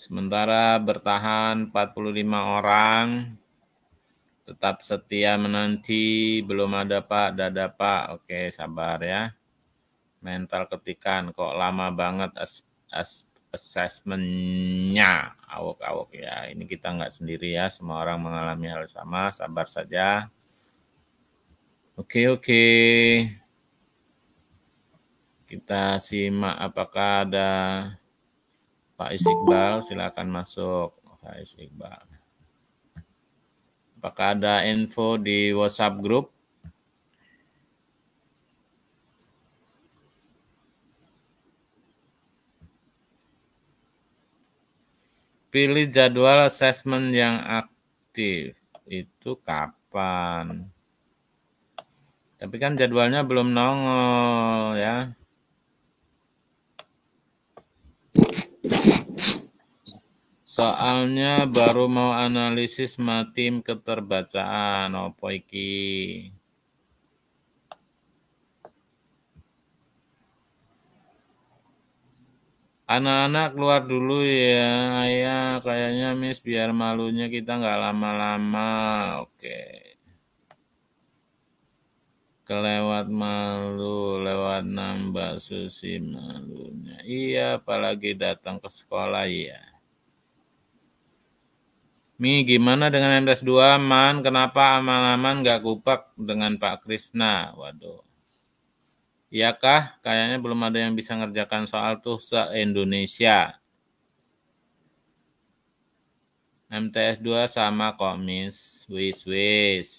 Sementara bertahan 45 orang tetap setia menanti belum ada Pak dada Pak oke sabar ya mental ketikan kok lama banget as, as, assessmentnya awok-awok ya ini kita nggak sendiri ya semua orang mengalami hal sama sabar saja oke oke kita simak apakah ada pak Iqbal, silakan masuk. pak Iqbal. Apakah ada info di WhatsApp grup Pilih jadwal assessment yang aktif. Itu kapan? Tapi kan jadwalnya belum nongol ya. Soalnya baru mau analisis matim keterbacaan opo iki. Anak-anak keluar dulu ya, ayah. Kayaknya Miss biar malunya kita nggak lama-lama. Oke. Kelewat malu, lewat nambah susi malunya. Iya, apalagi datang ke sekolah ya. Mi, gimana dengan M-2? Man, kenapa aman-aman nggak kupak dengan Pak Krisna? Waduh. Iya kah? Kayaknya belum ada yang bisa ngerjakan soal tuh se-Indonesia. MTS 2 sama komis. Wis, wis.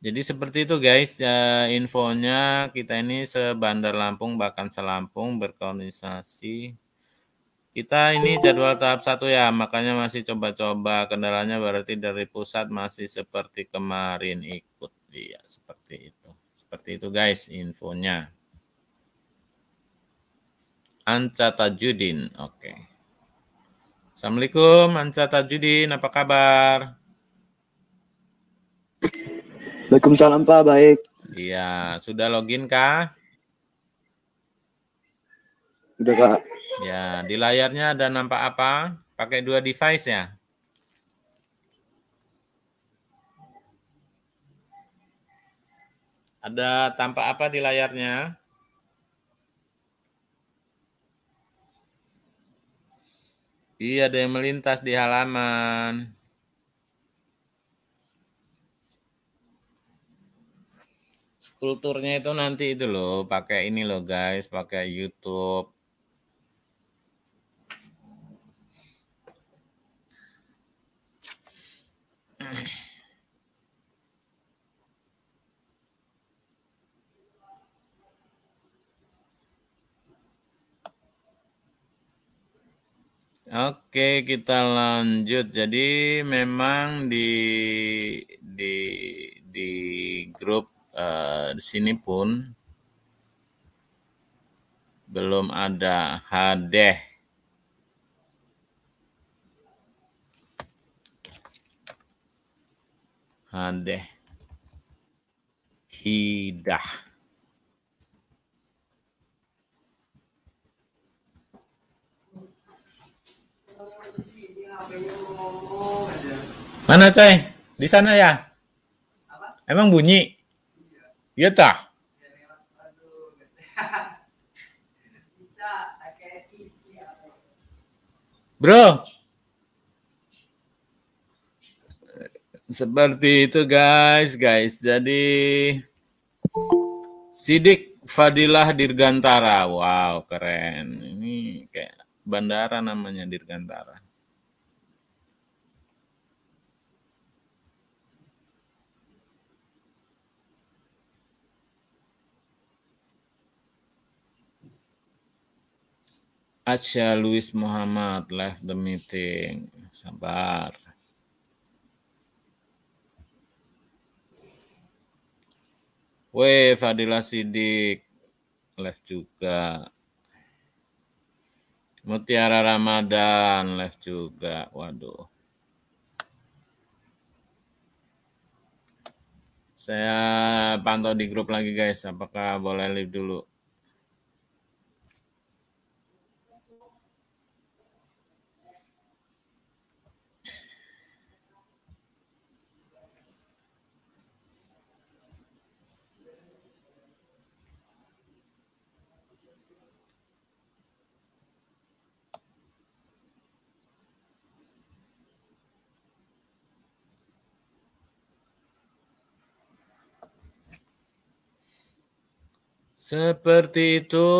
Jadi seperti itu guys uh, infonya kita ini sebandar Lampung bahkan selampung berkoordinasi kita ini jadwal tahap satu ya, makanya masih coba-coba. Kendalanya berarti dari pusat masih seperti kemarin ikut. Iya, seperti itu. Seperti itu guys infonya. Anca Tajudin, oke. Assalamualaikum Anca Tajudin, apa kabar? Waalaikumsalam Pak, baik. Iya, sudah login kah? Sudah Kak. Ya, di layarnya ada nampak apa? Pakai dua device ya? Ada tampak apa di layarnya? Iya, ada yang melintas di halaman. Skulturnya itu nanti itu loh, pakai ini loh guys, pakai YouTube. Oke, kita lanjut. Jadi memang di di di grup uh, di sini pun belum ada hadeh. Hadeh. Hidah. Mana coy? Di sana ya? Apa? Emang bunyi? Iya, iya tak? Bro. Seperti itu guys, guys. Jadi Sidik Fadilah Dirgantara. Wow, keren. Ini kayak bandara namanya Dirgantara. Acha Luis Muhammad left the meeting. Sabar. Weh, Fadila Sidik left juga. Mutiara Ramadan left juga. Waduh. Saya pantau di grup lagi guys, apakah boleh live dulu? Seperti itu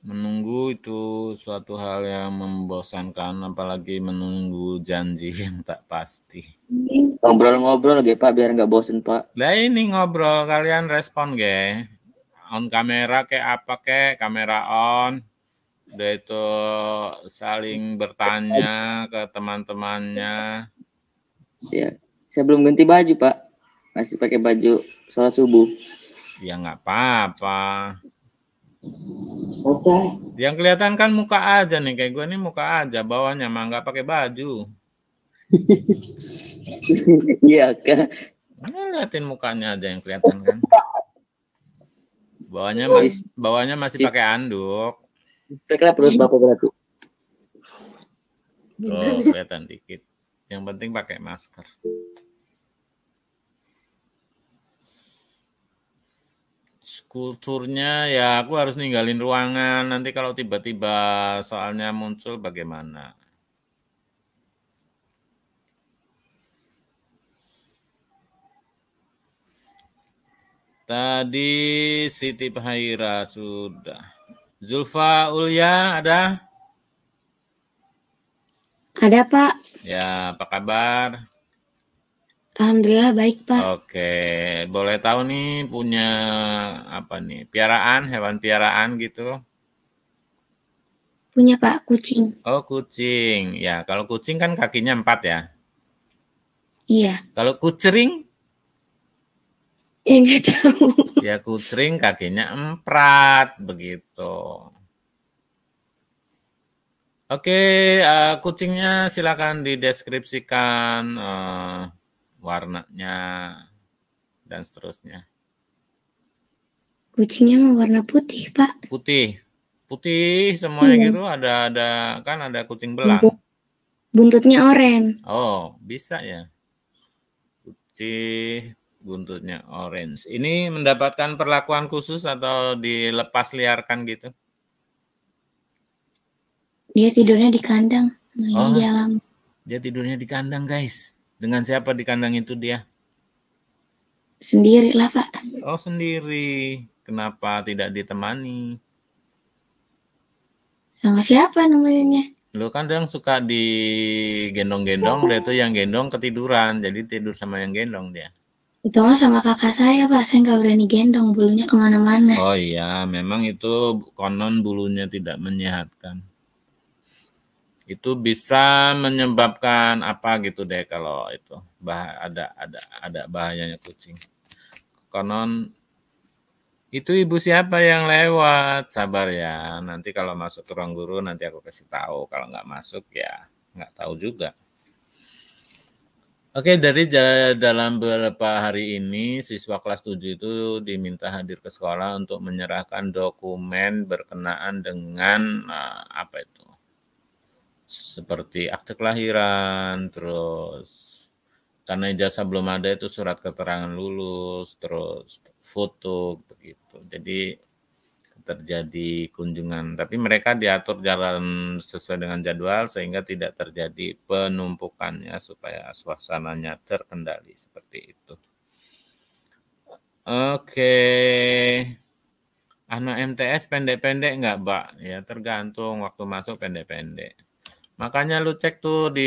menunggu itu suatu hal yang membosankan apalagi menunggu janji yang tak pasti ngobrol-ngobrol ge pak biar nggak bosen pak lah ini ngobrol kalian respon ge on kamera kayak apa kek kamera on udah itu saling bertanya ke teman-temannya ya saya belum ganti baju pak masih pakai baju Salat subuh. Ya nggak apa-apa. Oke. Okay. Yang kelihatan kan muka aja nih kayak gue nih muka aja bawahnya mah nggak pakai baju. Iya kan. Mana liatin mukanya aja yang kelihatan kan. Bawahnya masih bawahnya masih pakai anduk. Kira perut bapak berarti. Oh, kelihatan dikit. Yang penting pakai masker. kulturnya ya aku harus ninggalin ruangan nanti kalau tiba-tiba soalnya muncul bagaimana Tadi Siti Pahira sudah. Zulfa Ulya ada? Ada Pak. Ya, apa kabar? Alhamdulillah baik Pak. Oke, boleh tahu nih punya apa nih? Piaraan, hewan piaraan gitu? Punya Pak, kucing. Oh kucing, ya kalau kucing kan kakinya empat ya? Iya. Kalau kucing Ya tahu. Ya kucing kakinya empat begitu. Oke, uh, kucingnya silakan dideskripsikan. Uh, warnanya dan seterusnya. Kucingnya mau warna putih, Pak. Putih. Putih semuanya hmm. gitu ada ada kan ada kucing belang. Buntutnya oranye. Oh, bisa ya. Putih, buntutnya orange. Ini mendapatkan perlakuan khusus atau dilepas liarkan gitu? Dia tidurnya di kandang, oh, di alam. Dia tidurnya di kandang, guys. Dengan siapa di kandang itu dia? Sendiri lah, Pak. Oh, sendiri. Kenapa tidak ditemani? Sama siapa namanya? Lu kan yang suka digendong-gendong, dia tuh yang gendong ketiduran, jadi tidur sama yang gendong dia. Itu mah sama kakak saya, Pak. Saya nggak berani gendong, bulunya kemana-mana. Oh iya, memang itu konon bulunya tidak menyehatkan itu bisa menyebabkan apa gitu deh kalau itu bah ada ada ada bahayanya kucing konon itu ibu siapa yang lewat sabar ya nanti kalau masuk ke ruang guru nanti aku kasih tahu kalau nggak masuk ya nggak tahu juga Oke, dari dalam beberapa hari ini, siswa kelas 7 itu diminta hadir ke sekolah untuk menyerahkan dokumen berkenaan dengan eh, apa itu seperti akte kelahiran, terus karena jasa belum ada itu surat keterangan lulus, terus foto begitu. Jadi terjadi kunjungan, tapi mereka diatur jalan sesuai dengan jadwal sehingga tidak terjadi penumpukannya supaya suasananya terkendali seperti itu. Oke. Anak MTS pendek-pendek enggak, pak? Ya tergantung waktu masuk pendek-pendek. Makanya lu cek tuh di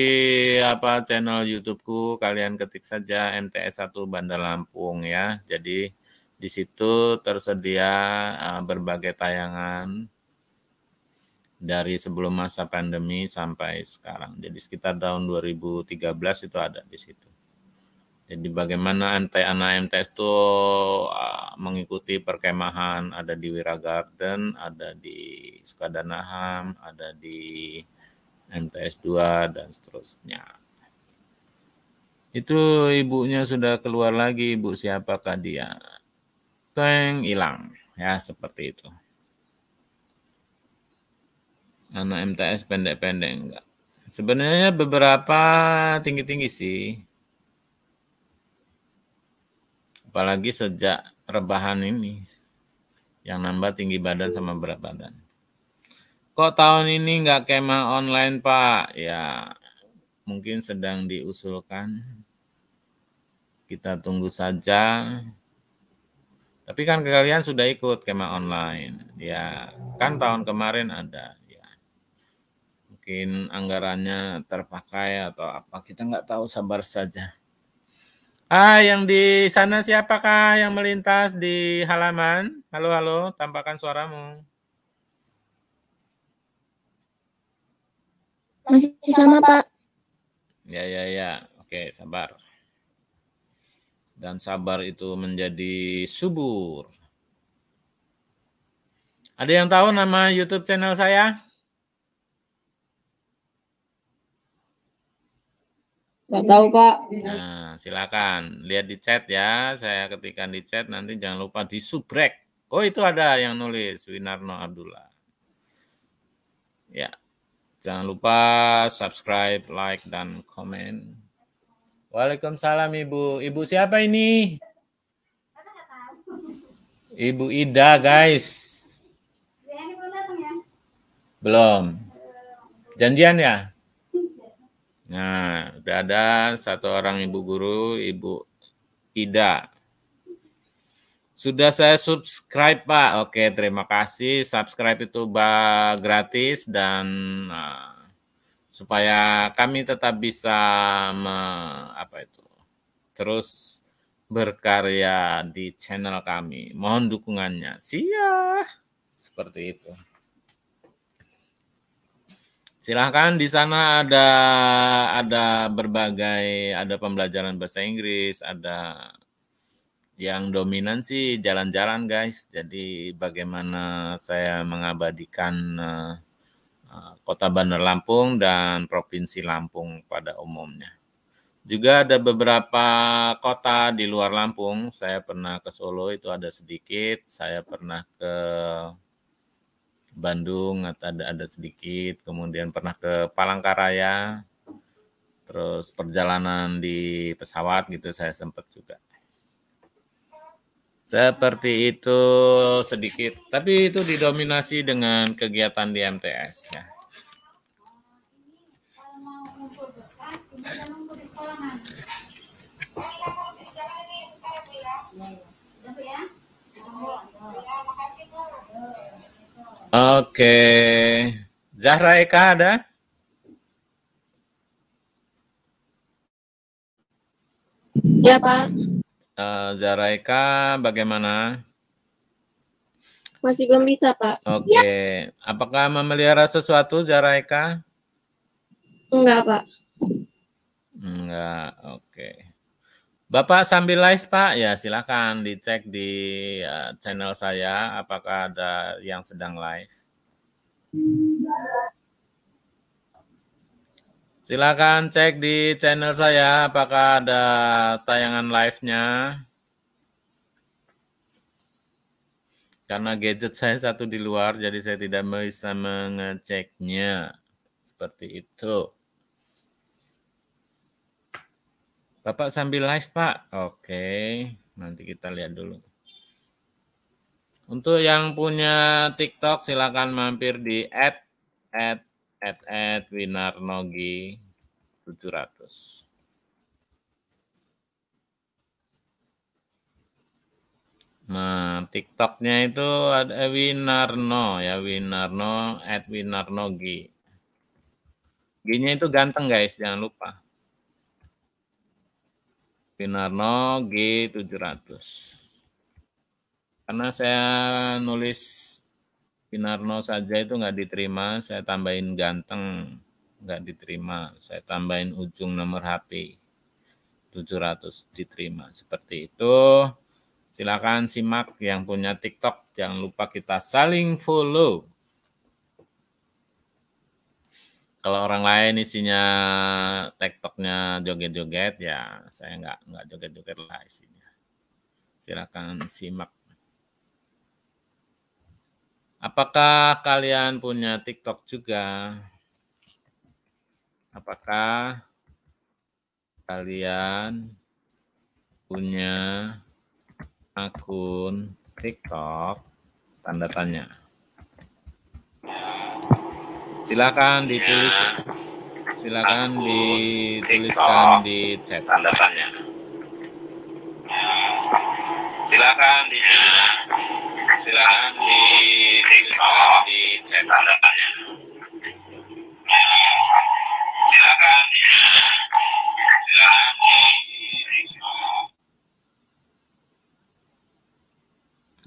apa channel YouTubeku kalian ketik saja MTS 1 Bandar Lampung ya. Jadi di situ tersedia uh, berbagai tayangan dari sebelum masa pandemi sampai sekarang. Jadi sekitar tahun 2013 itu ada di situ. Jadi bagaimana anak MTS itu eh, mengikuti perkemahan ada di Wira ada di Sukadanaham, ada di MTS 2 dan seterusnya. Itu ibunya sudah keluar lagi, ibu siapakah dia? Teng hilang, ya seperti itu. Anak MTS pendek-pendek enggak. Sebenarnya beberapa tinggi-tinggi sih. Apalagi sejak rebahan ini. Yang nambah tinggi badan sama berat badan. Kok tahun ini nggak kemah online, Pak? Ya, mungkin sedang diusulkan. Kita tunggu saja. Tapi kan kalian sudah ikut kemah online. Ya, kan tahun kemarin ada. Ya. Mungkin anggarannya terpakai atau apa. Kita nggak tahu, sabar saja. Ah, yang di sana siapakah yang melintas di halaman? Halo, halo, tampakkan suaramu. Masih sama, Pak. Ya, ya, ya. Oke, sabar. Dan sabar itu menjadi subur. Ada yang tahu nama YouTube channel saya? Gak tahu Pak. Nah, silakan lihat di chat ya. Saya ketikkan di chat nanti jangan lupa di subrek. Oh itu ada yang nulis Winarno Abdullah. Ya, Jangan lupa subscribe, like, dan komen. Waalaikumsalam Ibu. Ibu siapa ini? Ibu Ida guys. Belum. Janjian ya? Nah, udah ada satu orang ibu guru, Ibu Ida. Sudah saya subscribe Pak. Oke, terima kasih. Subscribe itu gratis dan uh, supaya kami tetap bisa me, apa itu terus berkarya di channel kami. Mohon dukungannya. Siap. Seperti itu. Silahkan di sana ada ada berbagai ada pembelajaran bahasa Inggris, ada yang dominan sih jalan-jalan guys. Jadi bagaimana saya mengabadikan eh, eh, Kota Bandar Lampung dan Provinsi Lampung pada umumnya. Juga ada beberapa kota di luar Lampung. Saya pernah ke Solo itu ada sedikit. Saya pernah ke Bandung ada ada sedikit. Kemudian pernah ke Palangkaraya. Terus perjalanan di pesawat gitu saya sempat juga. Seperti itu sedikit, tapi itu didominasi dengan kegiatan di MTS ya. Oke, Zahra Eka ada? Ya Pak. Eh, Zaraika bagaimana? Masih belum bisa, Pak. Oke. Okay. Ya. Apakah memelihara sesuatu, Zaraika? Enggak, Pak. Enggak, oke. Okay. Bapak sambil live Pak, ya silakan dicek di ya, channel saya apakah ada yang sedang live. Silakan cek di channel saya apakah ada tayangan live-nya. Karena gadget saya satu di luar, jadi saya tidak bisa mengeceknya. Seperti itu. Bapak sambil live, Pak. Oke, nanti kita lihat dulu. Untuk yang punya TikTok, silakan mampir di app, app at at Winarnogi 700. Nah, TikToknya itu ada Winarno ya, Winarno at Winarnogi. G-nya itu ganteng guys, jangan lupa. Winarno G700. Karena saya nulis Pinarno saja itu nggak diterima, saya tambahin ganteng, nggak diterima, saya tambahin ujung nomor HP 700 diterima. Seperti itu. Silakan simak yang punya TikTok, jangan lupa kita saling follow. Kalau orang lain isinya TikToknya joget-joget ya saya nggak nggak joget-joget lah isinya. Silakan simak Apakah kalian punya TikTok juga? Apakah kalian punya akun TikTok? Tanda tanya. Silakan ditulis. Silakan dituliskan di chat. Tanda tanya silakan di silakan di di chat datanya silakan silakan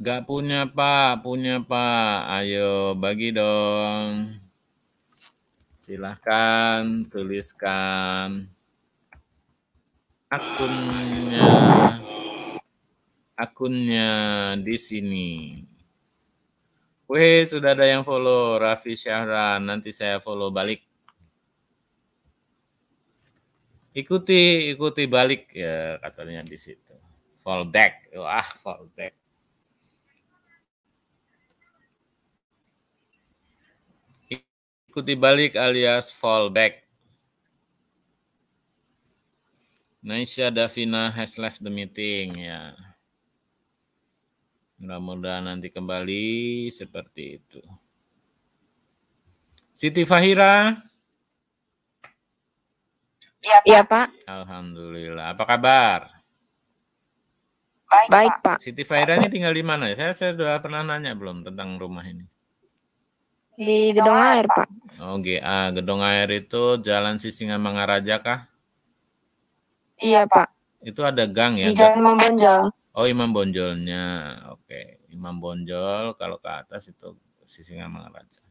Gak punya pak, punya pak. Ayo bagi dong. Silahkan tuliskan akunnya akunnya di sini. Wih, sudah ada yang follow Raffi Syahran. Nanti saya follow balik. Ikuti, ikuti balik ya katanya di situ. Fall back. Wah, fall back. Ikuti balik alias fall back. Naisha Davina has left the meeting ya. Yeah. Mudah-mudahan nanti kembali seperti itu. Siti Fahira. Iya, Pak. Ya, Pak. Alhamdulillah. Apa kabar? Baik, Baik Pak. Siti Fahira ini tinggal di mana? Ya? Saya saya sudah pernah nanya belum tentang rumah ini? Di Gedong Air, Pak. Oh, GA. Gedong Air itu Jalan Sisinga Mangaraja kah? Iya, Pak. Itu ada gang ya? Di Jalan Membonjol. Oh Imam Bonjolnya, oke. Imam Bonjol kalau ke atas itu sisi Raja.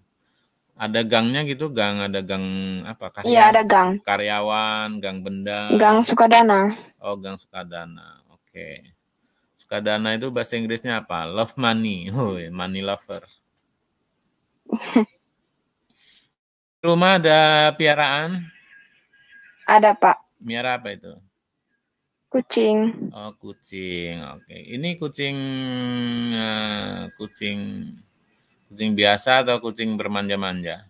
Ada gangnya gitu, gang ada gang apa? iya ada gang. Karyawan, gang benda. Gang Sukadana. Oh gang Sukadana, oke. Sukadana itu bahasa Inggrisnya apa? Love money, money lover. Rumah ada piaraan? Ada pak. Miara apa itu? Kucing. Oh, kucing. Oke. Okay. Ini kucing uh, kucing kucing biasa atau kucing bermanja-manja?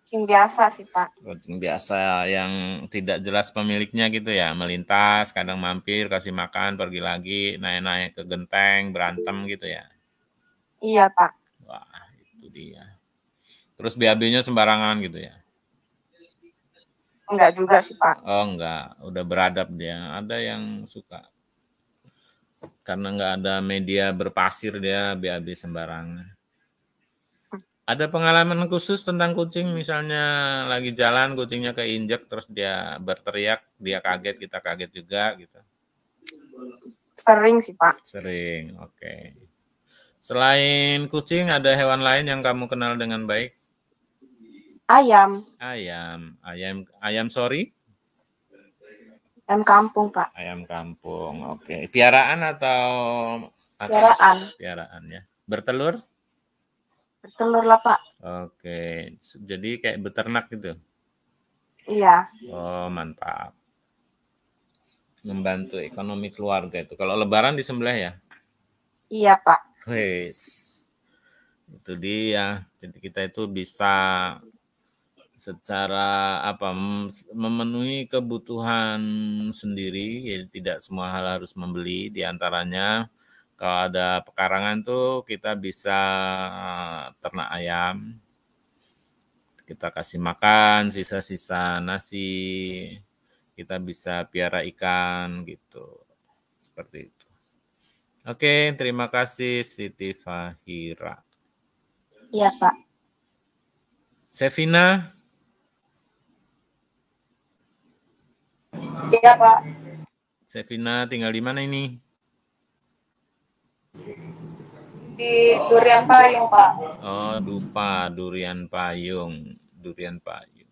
Kucing biasa sih, Pak. Kucing biasa yang tidak jelas pemiliknya gitu ya, melintas, kadang mampir, kasih makan, pergi lagi, naik-naik ke genteng, berantem gitu ya. Iya, Pak. Wah, itu dia. Terus BAB-nya sembarangan gitu ya. Enggak juga sih Pak. Oh enggak, udah beradab dia. Ada yang suka. Karena enggak ada media berpasir dia BAB sembarangan. Ada pengalaman khusus tentang kucing misalnya lagi jalan kucingnya keinjek terus dia berteriak, dia kaget, kita kaget juga gitu. Sering sih Pak. Sering, oke. Okay. Selain kucing ada hewan lain yang kamu kenal dengan baik? Ayam. Ayam. Ayam ayam sorry? Ayam kampung, Pak. Ayam kampung. Oke. Okay. Piaraan atau, Piaraan. Piaraan ya. Bertelur? Bertelur lah, Pak. Oke. Okay. Jadi kayak beternak gitu. Iya. Oh, mantap. Membantu ekonomi keluarga itu. Kalau lebaran di sebelah ya? Iya, Pak. Wes. Itu dia. Jadi kita itu bisa secara apa memenuhi kebutuhan sendiri jadi tidak semua hal harus membeli diantaranya kalau ada pekarangan tuh kita bisa eh, ternak ayam kita kasih makan sisa-sisa nasi kita bisa piara ikan gitu seperti itu oke terima kasih Siti Fahira ya pak Sevina Iya, Pak. Sevina tinggal di mana ini? Di Durian Payung, Pak. Oh, Dupa, Durian Payung. Durian Payung.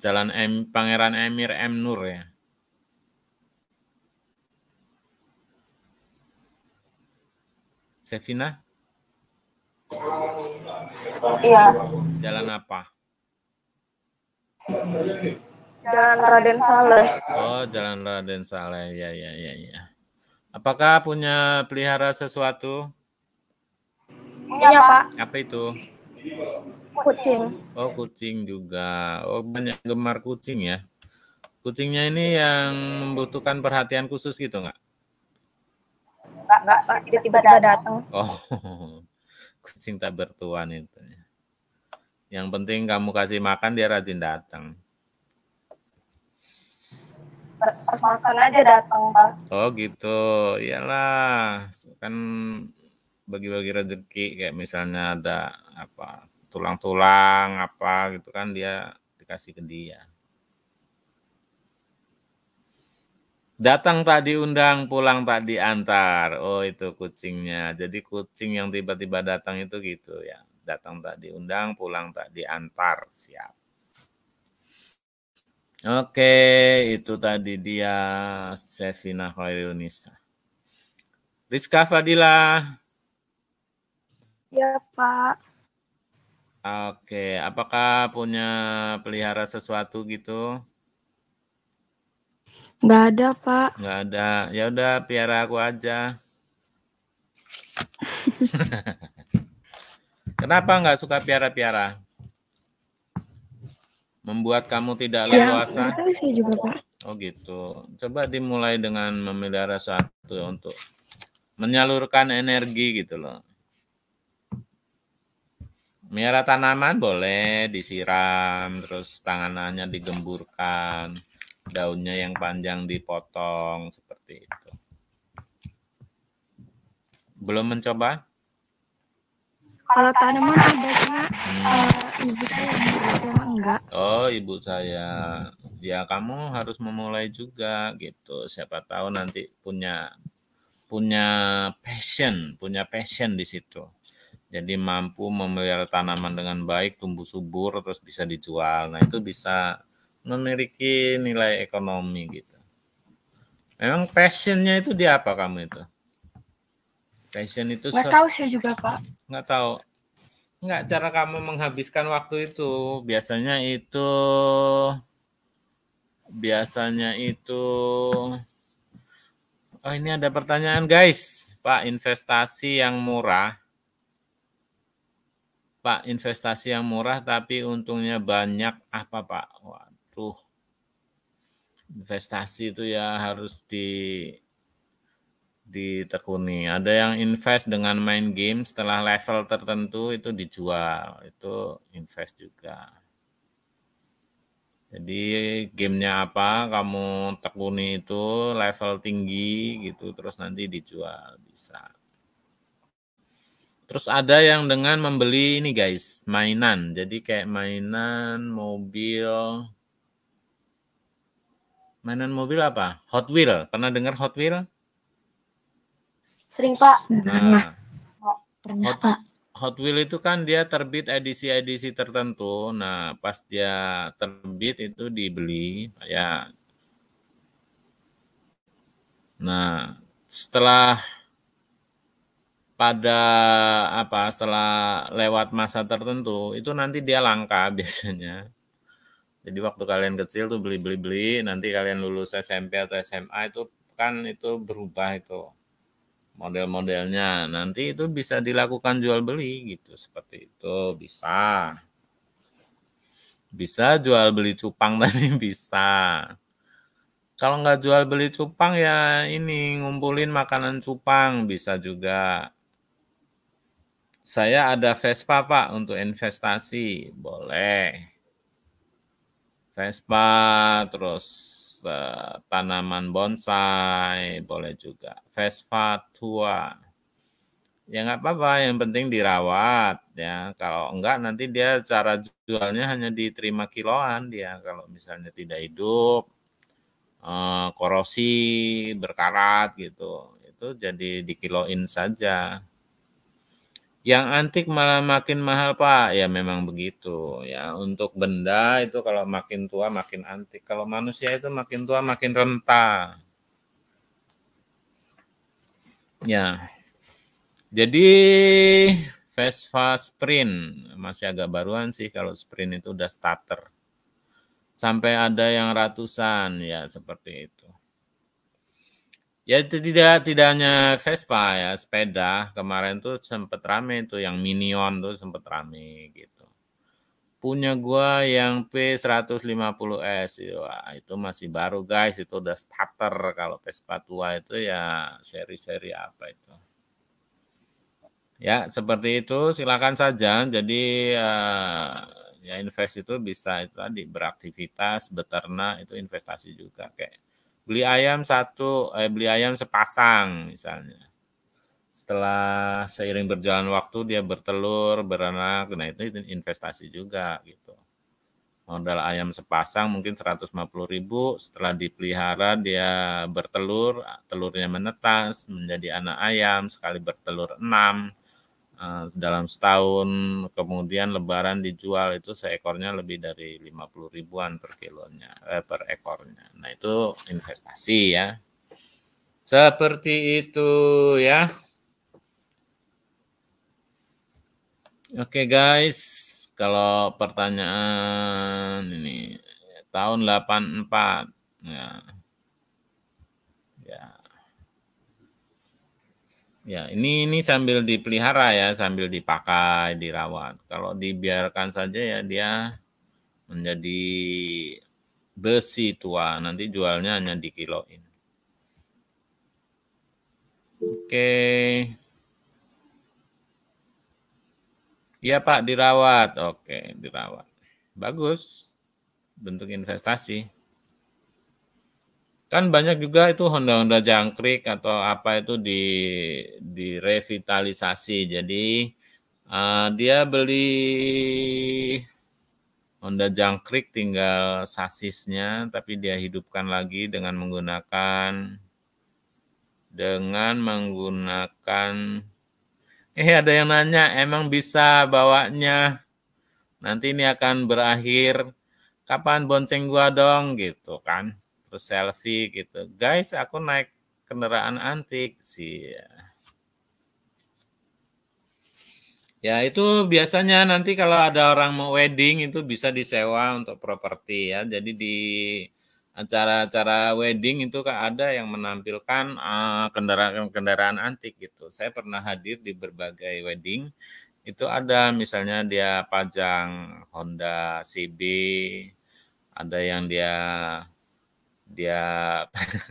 Jalan M, Pangeran Emir M. Nur ya? Sevina? Iya. Jalan apa? Jalan Raden Saleh. Oh, Jalan Raden Saleh. Ya, ya, ya, ya. Apakah punya pelihara sesuatu? Iya Pak. Apa itu? Kucing. Oh, kucing juga. Oh, banyak gemar kucing ya. Kucingnya ini yang membutuhkan perhatian khusus gitu nggak? Nggak, nggak, Pak. Dia tiba-tiba datang. Oh, kucing tak bertuan itu. Ya. Yang penting kamu kasih makan, dia rajin datang pas makan aja datang pak oh gitu iyalah kan bagi-bagi rezeki kayak misalnya ada apa tulang-tulang apa gitu kan dia dikasih ke dia Datang tadi undang, pulang tak diantar. Oh itu kucingnya. Jadi kucing yang tiba-tiba datang itu gitu ya. Datang tadi undang, pulang tak diantar. Siap. Oke, itu tadi dia Sevina Khairunisa. Rizka Fadila. Ya, Pak. Oke, apakah punya pelihara sesuatu gitu? Enggak ada, Pak. Enggak ada. Ya udah, piara aku aja. Kenapa enggak suka piara-piara? membuat kamu tidak iya, leluasa? Ya, saya juga, Pak. Oh gitu. Coba dimulai dengan memelihara satu untuk menyalurkan energi gitu loh. Miara tanaman boleh disiram, terus tangannya digemburkan, daunnya yang panjang dipotong seperti itu. Belum mencoba? Kalau tanaman ada uh, ibu saya hmm. enggak. Oh, ibu saya. Ya kamu harus memulai juga gitu. Siapa tahu nanti punya punya passion, punya passion di situ. Jadi mampu memelihara tanaman dengan baik, tumbuh subur, terus bisa dijual. Nah itu bisa memiliki nilai ekonomi gitu. Memang passionnya itu di apa kamu itu? Passion itu nggak tahu saya juga pak. Nggak tahu. Nggak cara kamu menghabiskan waktu itu biasanya itu biasanya itu oh ini ada pertanyaan guys pak investasi yang murah pak investasi yang murah tapi untungnya banyak apa pak waduh investasi itu ya harus di ditekuni. Ada yang invest dengan main game setelah level tertentu itu dijual, itu invest juga. Jadi gamenya apa kamu tekuni itu level tinggi gitu terus nanti dijual bisa. Terus ada yang dengan membeli ini guys mainan. Jadi kayak mainan mobil. Mainan mobil apa? Hot Wheel. Pernah dengar Hot Wheel? Sering pak. Nah, pernah Hot, pak. Hot Wheel itu kan dia terbit edisi-edisi tertentu. Nah, pas dia terbit itu dibeli, ya. Nah, setelah pada apa setelah lewat masa tertentu itu nanti dia langka biasanya. Jadi waktu kalian kecil tuh beli-beli-beli, nanti kalian lulus SMP atau SMA itu kan itu berubah itu model-modelnya. Nanti itu bisa dilakukan jual beli gitu, seperti itu bisa. Bisa jual beli cupang tadi bisa. Kalau nggak jual beli cupang ya ini ngumpulin makanan cupang bisa juga. Saya ada Vespa Pak untuk investasi, boleh. Vespa terus Eh, tanaman bonsai, boleh juga vespa tua. Ya nggak apa-apa, yang penting dirawat ya. Kalau enggak nanti dia cara jualnya hanya diterima kiloan dia kalau misalnya tidak hidup eh, korosi berkarat gitu. Itu jadi dikiloin saja. Yang antik malah makin mahal, Pak. Ya memang begitu. Ya, untuk benda itu kalau makin tua makin antik. Kalau manusia itu makin tua makin renta. Ya. Jadi fast Sprint masih agak baruan sih kalau Sprint itu udah starter. Sampai ada yang ratusan ya seperti itu. Ya tidak tidak hanya Vespa ya, sepeda kemarin tuh sempet rame tuh yang Minion tuh sempet rame gitu. Punya gua yang P150S itu, itu masih baru guys, itu udah starter kalau Vespa tua itu ya seri-seri apa itu. Ya, seperti itu silakan saja. Jadi uh, ya invest itu bisa itu tadi beraktivitas, beternak itu investasi juga kayak beli ayam satu eh, beli ayam sepasang misalnya setelah seiring berjalan waktu dia bertelur beranak nah itu investasi juga gitu modal ayam sepasang mungkin 150 ribu setelah dipelihara dia bertelur telurnya menetas menjadi anak ayam sekali bertelur 6 Eh, dalam setahun kemudian lebaran dijual itu seekornya lebih dari 50 ribuan per kilonya eh, per ekornya. Nah, itu investasi ya. Seperti itu ya. Oke guys, kalau pertanyaan ini tahun 84 ya. Ya, ini ini sambil dipelihara ya, sambil dipakai, dirawat. Kalau dibiarkan saja ya dia menjadi besi tua. Nanti jualnya hanya di kiloin. Oke. Iya Pak, dirawat. Oke, dirawat. Bagus. Bentuk investasi kan banyak juga itu Honda-Honda jangkrik atau apa itu di direvitalisasi. Jadi uh, dia beli Honda jangkrik tinggal sasisnya tapi dia hidupkan lagi dengan menggunakan dengan menggunakan eh ada yang nanya emang bisa bawanya nanti ini akan berakhir kapan bonceng gua dong gitu kan terus selfie gitu. Guys, aku naik kendaraan antik sih. Ya. ya itu biasanya nanti kalau ada orang mau wedding itu bisa disewa untuk properti ya. Jadi di acara-acara wedding itu kan ada yang menampilkan kendaraan-kendaraan eh, uh, antik gitu. Saya pernah hadir di berbagai wedding. Itu ada misalnya dia pajang Honda CB, ada yang dia dia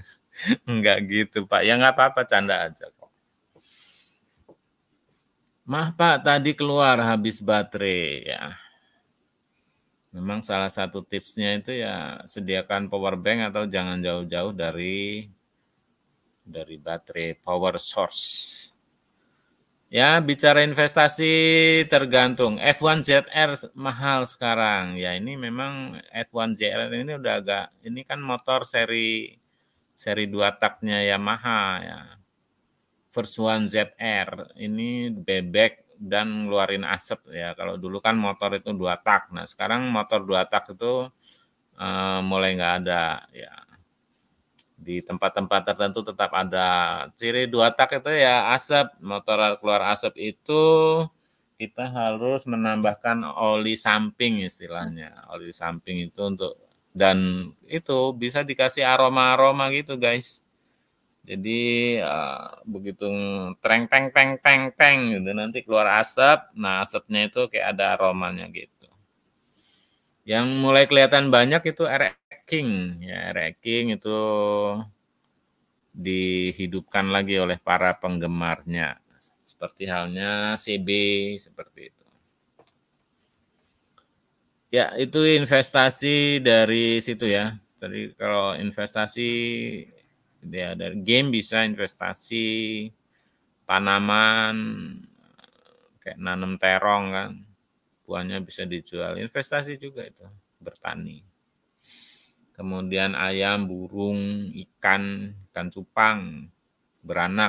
enggak gitu Pak. Ya enggak apa-apa canda aja kok. Mah Pak tadi keluar habis baterai ya. Memang salah satu tipsnya itu ya sediakan power bank atau jangan jauh-jauh dari dari baterai power source Ya, bicara investasi tergantung. F1 ZR mahal sekarang. Ya, ini memang F1 ZR ini udah agak ini kan motor seri seri dua taknya Yamaha ya. First One ZR ini bebek dan ngeluarin asap ya. Kalau dulu kan motor itu dua tak. Nah, sekarang motor dua tak itu uh, mulai nggak ada ya di tempat-tempat tertentu tetap ada. Ciri dua tak itu ya asap, motor keluar asap itu kita harus menambahkan oli samping istilahnya. Oli samping itu untuk dan itu bisa dikasih aroma-aroma gitu guys. Jadi uh, begitu tereng teng teng teng teng gitu nanti keluar asap. Nah, asapnya itu kayak ada aromanya gitu. Yang mulai kelihatan banyak itu RX Reking ya Reking itu dihidupkan lagi oleh para penggemarnya seperti halnya CB seperti itu ya itu investasi dari situ ya jadi kalau investasi ya dari game bisa investasi tanaman kayak nanam terong kan buahnya bisa dijual investasi juga itu bertani kemudian ayam, burung, ikan, ikan cupang, beranak,